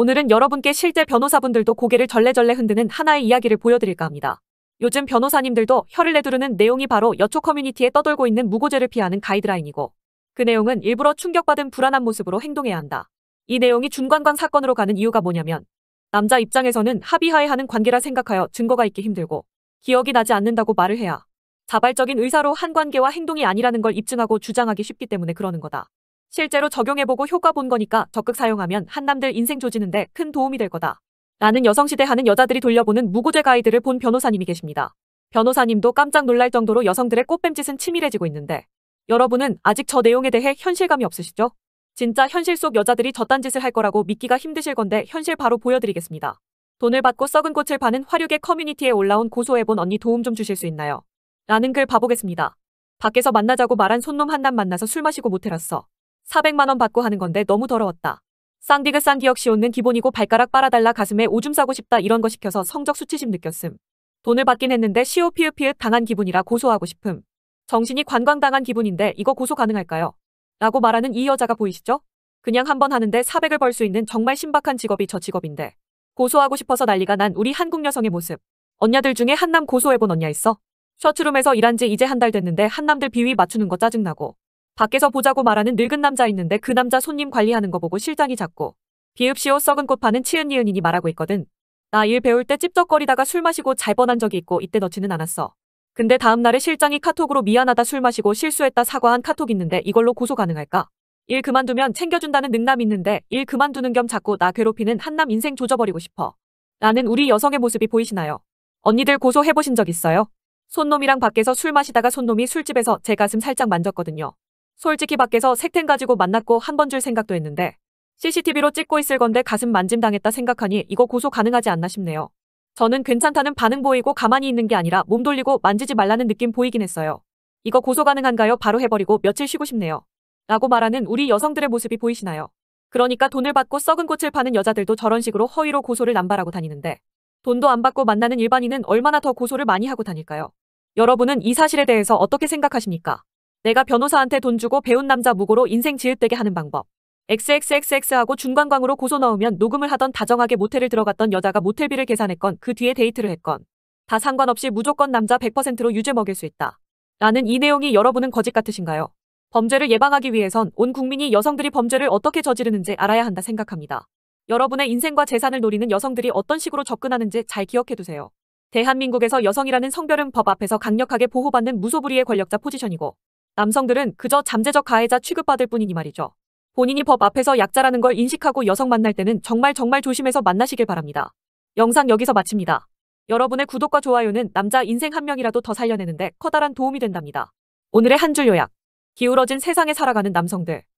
오늘은 여러분께 실제 변호사분들도 고개를 절레절레 흔드는 하나의 이야기를 보여드릴까 합니다. 요즘 변호사님들도 혀를 내두르는 내용이 바로 여초 커뮤니티에 떠돌고 있는 무고죄를 피하는 가이드라인이고 그 내용은 일부러 충격받은 불안한 모습으로 행동해야 한다. 이 내용이 준관광 사건으로 가는 이유가 뭐냐면 남자 입장에서는 합의하에 하는 관계라 생각하여 증거가 있기 힘들고 기억이 나지 않는다고 말을 해야 자발적인 의사로 한 관계와 행동이 아니라는 걸 입증하고 주장하기 쉽기 때문에 그러는 거다. 실제로 적용해보고 효과 본 거니까 적극 사용하면 한남들 인생 조지는데 큰 도움이 될 거다. 라는 여성시대 하는 여자들이 돌려보는 무고죄 가이드를 본 변호사님이 계십니다. 변호사님도 깜짝 놀랄 정도로 여성들의 꽃뱀짓은 치밀해지고 있는데 여러분은 아직 저 내용에 대해 현실감이 없으시죠? 진짜 현실 속 여자들이 저딴 짓을 할 거라고 믿기가 힘드실 건데 현실 바로 보여드리겠습니다. 돈을 받고 썩은 꽃을 파는 화류계 커뮤니티에 올라온 고소해본 언니 도움 좀 주실 수 있나요? 라는 글 봐보겠습니다. 밖에서 만나자고 말한 손놈 한남 만나서 술 마시고 모텔 왔어. 400만원 받고 하는 건데 너무 더러웠다. 쌍디그 쌍기역 시온는 기본이고 발가락 빨아달라 가슴에 오줌 싸고 싶다 이런 거 시켜서 성적 수치심 느꼈음. 돈을 받긴 했는데 시오 피읒피읗 당한 기분이라 고소하고 싶음. 정신이 관광당한 기분인데 이거 고소 가능할까요? 라고 말하는 이 여자가 보이시죠? 그냥 한번 하는데 400을 벌 수 있는 정말 신박한 직업이 저 직업인데. 고소하고 싶어서 난리가 난 우리 한국 여성의 모습. 언니들 중에 한남 고소해본 언니 있어? 셔츠룸에서 일한 지 이제 한 달 됐는데 한남들 비위 맞추는 거 짜증나고. 밖에서 보자고 말하는 늙은 남자 있는데 그 남자 손님 관리하는 거 보고 실장이 자꾸 비읍시오 썩은 꽃 파는 치은니은이니 말하고 있거든. 나 일 배울 때찝적거리다가술 마시고 잘 뻔한 적이 있고 이때 넣지는 않았어. 근데 다음날에 실장이 카톡으로 미안하다 술 마시고 실수했다 사과한 카톡 있는데 이걸로 고소 가능할까? 일 그만두면 챙겨준다는 능남 있는데 일 그만두는 겸 자꾸 나 괴롭히는 한남 인생 조져버리고 싶어. 나는 우리 여성의 모습이 보이시나요? 언니들 고소해보신 적 있어요? 손놈이랑 밖에서 술 마시다가 손놈이 술집에서 제 가슴 살짝 만졌거든요. 솔직히 밖에서 색텐 가지고 만났고 한 번 줄 생각도 했는데 CCTV로 찍고 있을 건데 가슴 만짐당했다 생각하니 이거 고소 가능하지 않나 싶네요. 저는 괜찮다는 반응 보이고 가만히 있는 게 아니라 몸 돌리고 만지지 말라는 느낌 보이긴 했어요. 이거 고소 가능한가요? 바로 해버리고 며칠 쉬고 싶네요. 라고 말하는 우리 여성들의 모습이 보이시나요? 그러니까 돈을 받고 썩은 꽃을 파는 여자들도 저런 식으로 허위로 고소를 남발하고 다니는데 돈도 안 받고 만나는 일반인은 얼마나 더 고소를 많이 하고 다닐까요? 여러분은 이 사실에 대해서 어떻게 생각하십니까? 내가 변호사한테 돈 주고 배운 남자 무고로 인생 지읒되게 하는 방법. XXXX하고 중간광으로 고소 넣으면 녹음을 하던 다정하게 모텔을 들어갔던 여자가 모텔비를 계산했건 그 뒤에 데이트를 했건 다 상관없이 무조건 남자 100%로 유죄 먹일 수 있다. 라는 이 내용이 여러분은 거짓 같으신가요? 범죄를 예방하기 위해선 온 국민이 여성들이 범죄를 어떻게 저지르는지 알아야 한다 생각합니다. 여러분의 인생과 재산을 노리는 여성들이 어떤 식으로 접근하는지 잘 기억해두세요. 대한민국에서 여성이라는 성별은 법 앞에서 강력하게 보호받는 무소불위의 권력자 포지션이고 남성들은 그저 잠재적 가해자 취급받을 뿐이니 말이죠. 본인이 법 앞에서 약자라는 걸 인식하고 여성 만날 때는 정말 정말 조심해서 만나시길 바랍니다. 영상 여기서 마칩니다. 여러분의 구독과 좋아요는 남자 인생 한 명이라도 더 살려내는데 커다란 도움이 된답니다. 오늘의 한 줄 요약. 기울어진 세상에 살아가는 남성들.